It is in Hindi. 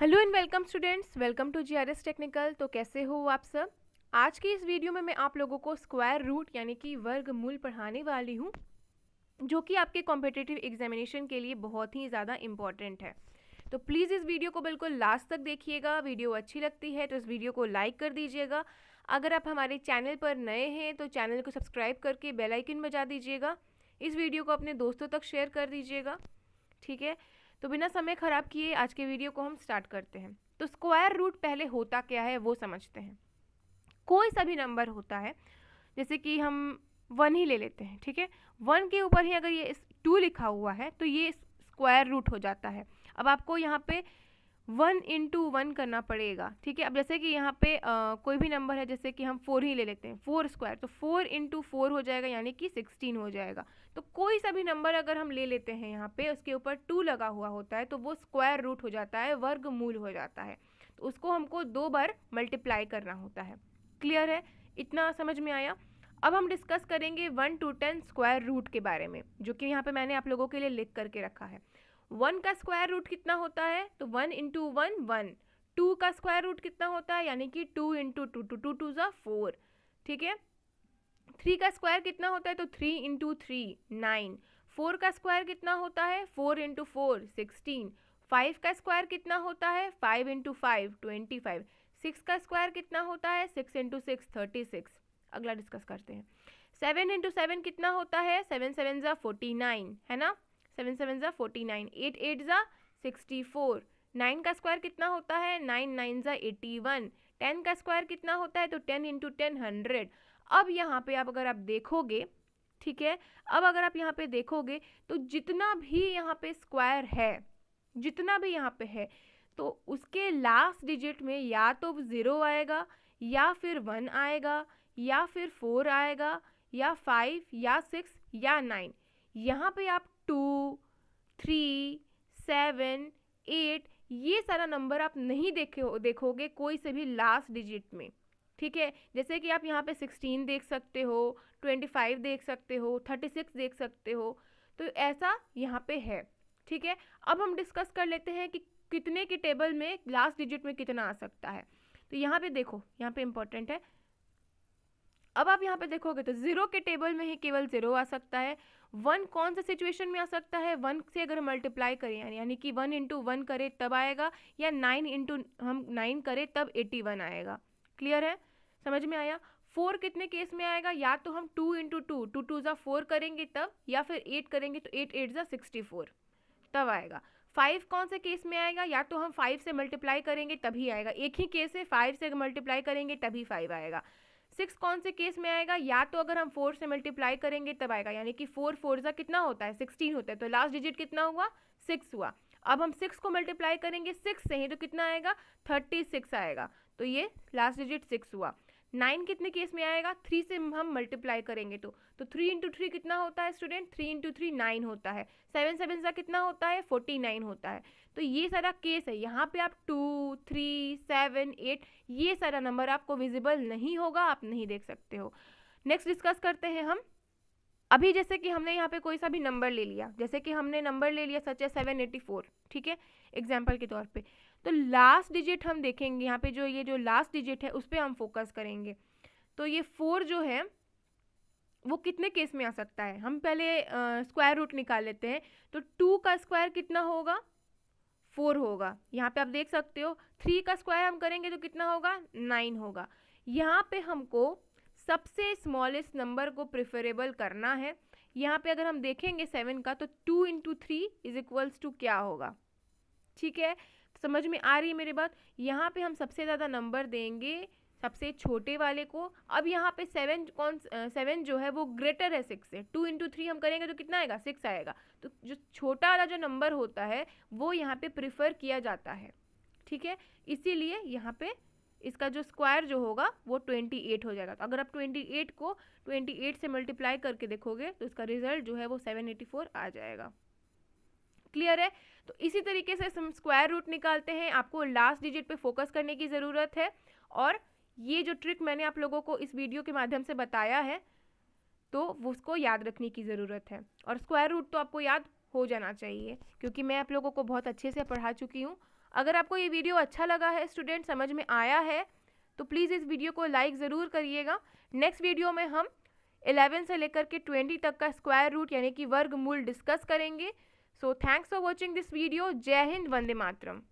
hello and welcome students welcome to GRS technical तो कैसे हो आप सब आज की इस वीडियो में मैं आप लोगों को स्क्वायर रूट यानी कि वर्ग मूल पढ़ाने वाली हूँ जो कि आपके कॉम्पिटिटिव एग्जामिनेशन के लिए बहुत ही ज़्यादा इम्पॉर्टेंट है तो प्लीज़ इस वीडियो को बिल्कुल लास्ट तक देखिएगा वीडियो अच्छी लगती है तो इस वीडियो को लाइक कर दीजिएगा अगर आप हमारे चैनल पर नए हैं तो चैनल को सब्सक्राइब करके बेलाइकिन बजा दीजिएगा इस वीडियो को अपने दोस्तों तक शेयर कर दीजिएगा ठीक है तो बिना समय ख़राब किए आज के वीडियो को हम स्टार्ट करते हैं तो स्क्वायर रूट पहले होता क्या है वो समझते हैं कोई सा भी नंबर होता है जैसे कि हम वन ही ले लेते हैं ठीक है वन के ऊपर ही अगर ये टू लिखा हुआ है तो ये स्क्वायर रूट हो जाता है अब आपको यहाँ पे वन इंटू वन करना पड़ेगा ठीक है अब जैसे कि यहाँ पे आ, कोई भी नंबर है जैसे कि हम फोर ही ले लेते हैं फोर स्क्वायर तो फोर इंटू फोर हो जाएगा यानी कि सिक्सटीन हो जाएगा तो कोई सा भी नंबर अगर हम ले लेते हैं यहाँ पे उसके ऊपर टू लगा हुआ होता है तो वो स्क्वायर रूट हो जाता है वर्ग मूल हो जाता है तो उसको हमको दो बार मल्टीप्लाई करना होता है क्लियर है इतना समझ में आया अब हम डिस्कस करेंगे one two ten square root के बारे में जो कि यहाँ पर मैंने आप लोगों के लिए लिख करके रखा है वन का स्क्वायर रूट कितना होता है तो one into one one two का स्क्वायर रूट कितना होता है यानी कि two into two two two two ज़ा फोर ठीक है थ्री का स्क्वायर कितना होता है तो three into three nine four का स्क्वायर कितना होता है four into four sixteen five का स्क्वायर कितना होता है five into five twenty five six का स्क्वायर कितना होता है six into six thirty six अगला डिस्कस करते हैं सेवन इंटू सेवन कितना होता है सेवन सेवन ज़ा फोर्टी नाइन है ना सेवन सेवन ज़ा फोर्टी नाइन एट एट ज़ा सिक्सटी फोर नाइन का स्क्वायर कितना होता है नाइन नाइन ज़ा एटी वन टेन का स्क्वायर कितना होता है तो टेन इंटू टेन हंड्रेड अब यहाँ पे आप अगर आप देखोगे ठीक है अब अगर आप यहाँ पे देखोगे तो जितना भी यहाँ पे स्क्वायर है जितना भी यहाँ पे है तो उसके लास्ट डिजिट में या तो ज़ीरो आएगा या फिर वन आएगा या फिर फोर आएगा या फाइव या सिक्स या नाइन यहाँ पे आप टू थ्री सेवन एट ये सारा नंबर आप नहीं देखे देखोगे कोई से भी लास्ट डिजिट में ठीक है जैसे कि आप यहाँ पे सिक्सटीन देख सकते हो ट्वेंटी फाइव देख सकते हो थर्टी सिक्स देख सकते हो तो ऐसा यहाँ पे है ठीक है अब हम डिस्कस कर लेते हैं कि कितने के टेबल में लास्ट डिजिट में कितना आ सकता है तो यहाँ पे देखो यहाँ पे इम्पोर्टेंट है अब आप यहाँ पे देखोगे तो जीरो के टेबल में ही केवल जीरो आ सकता है वन कौन से सिचुएशन में आ सकता है वन से अगर मल्टीप्लाई करें यानी यानी कि वन इंटू वन करें तब आएगा या नाइन इंटू हम नाइन करें तब एटी वन आएगा क्लियर है समझ में आया फोर कितने केस में आएगा या तो हम two into two two two ज़ा फोर करेंगे तब या फिर एट करेंगे तो एट एट ज़ा सिक्सटी फोर तब आएगा फाइव कौन से केस में आएगा या तो हम फाइव से मल्टीप्लाई करेंगे तभी आएगा एक ही केस है फाइव से मल्टीप्लाई करेंगे तभी फाइव आएगा सिक्स कौन से केस में आएगा या तो अगर हम फोर से मल्टीप्लाई करेंगे तब आएगा यानी कि फोर फोर ज़ा कितना होता है सिक्सटीन होता है तो लास्ट डिजिट कितना हुआ सिक्स हुआ अब हम सिक्स को मल्टीप्लाई करेंगे सिक्स से ही तो कितना आएगा थर्टी सिक्स आएगा तो ये लास्ट डिजिट सिक्स हुआ नाइन कितने केस में आएगा थ्री से हम मल्टीप्लाई करेंगे तो तो थ्री इंटू थ्री कितना होता है student three into three nine होता है सेवन सेवन सा कितना होता है फोर्टी नाइन होता है तो ये सारा केस है यहाँ पे आप टू थ्री सेवन एट ये सारा नंबर आपको विजिबल नहीं होगा आप नहीं देख सकते हो नेक्स्ट डिस्कस करते हैं हम अभी जैसे कि हमने यहाँ पे कोई सा भी नंबर ले लिया जैसे कि हमने नंबर ले लिया सच है सेवन एटी फोर ठीक है एग्जाम्पल के तौर पर तो लास्ट डिजिट हम देखेंगे यहाँ पे जो ये जो लास्ट डिजिट है उस पर हम फोकस करेंगे तो ये फोर जो है वो कितने केस में आ सकता है हम पहले स्क्वायर रूट निकाल लेते हैं तो टू का स्क्वायर कितना होगा फोर होगा यहाँ पे आप देख सकते हो थ्री का स्क्वायर हम करेंगे तो कितना होगा नाइन होगा यहाँ पे हमको सबसे स्मॉलेस्ट नंबर को प्रिफरेबल करना है यहाँ पे अगर हम देखेंगे सेवन का तो two into three is equals two क्या होगा ठीक है समझ में आ रही है मेरी बात यहाँ पे हम सबसे ज़्यादा नंबर देंगे सबसे छोटे वाले को अब यहाँ पे सेवन कौन सेवन जो है वो ग्रेटर है सिक्स से टू इंटू थ्री हम करेंगे तो कितना आएगा सिक्स आएगा तो जो छोटा वाला जो नंबर होता है वो यहाँ पे प्रिफर किया जाता है ठीक है इसीलिए यहाँ पे इसका जो स्क्वायर जो होगा वो ट्वेंटी एट हो जाएगा तो अगर आप ट्वेंटी एट को ट्वेंटी एट से मल्टीप्लाई करके देखोगे तो इसका रिजल्ट जो है वो सेवन एटी फोर आ जाएगा क्लियर है तो इसी तरीके से हम स्क्वायर रूट निकालते हैं आपको लास्ट डिजिट पे फोकस करने की ज़रूरत है और ये जो ट्रिक मैंने आप लोगों को इस वीडियो के माध्यम से बताया है तो उसको याद रखने की ज़रूरत है और स्क्वायर रूट तो आपको याद हो जाना चाहिए क्योंकि मैं आप लोगों को बहुत अच्छे से पढ़ा चुकी हूँ अगर आपको ये वीडियो अच्छा लगा है स्टूडेंट समझ में आया है तो प्लीज़ इस वीडियो को लाइक ज़रूर करिएगा नेक्स्ट वीडियो में हम 11 से लेकर के 20 तक का स्क्वायर रूट यानी कि वर्गमूल डिस्कस करेंगे so thanks for watching this video जय हिंद वंदे मातरम